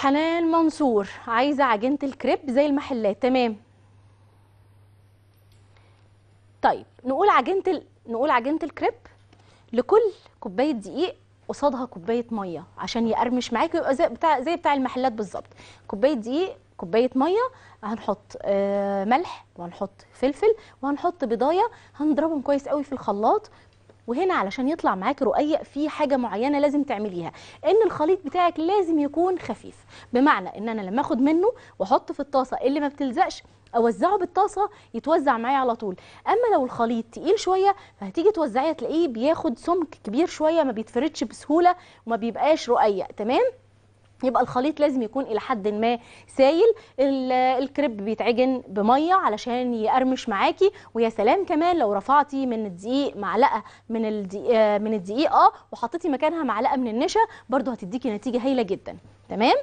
حنان منصور عايزه عجينه الكريب زي المحلات تمام طيب نقول عجينه ال... نقول عجينه الكريب لكل كوبايه دقيق قصادها كوبايه ميه عشان يقرمش معاكي يبقى زي بتاع زي بتاع المحلات بالظبط كوبايه دقيق كوبايه ميه هنحط آه، ملح وهنحط فلفل وهنحط بيضايه هنضربهم كويس قوي في الخلاط وهنا علشان يطلع معاك رقيق في حاجه معينه لازم تعمليها ان الخليط بتاعك لازم يكون خفيف بمعنى ان انا لما اخد منه واحط في الطاسه اللي ما بتلزقش اوزعه بالطاسه يتوزع معايا على طول اما لو الخليط تقيل شويه فهتيجي توزعيه تلاقيه بياخد سمك كبير شويه ما بيتفردش بسهوله وما بيبقاش رقيق تمام يبقى الخليط لازم يكون الى حد ما سايل الكريب بيتعجن بميه علشان يقرمش معاكي ويا سلام كمان لو رفعتي من الدقيق معلقه من الدقيق آه، من الدقيقه وحطيتي مكانها معلقه من النشا برده هتديكي نتيجه هايله جدا تمام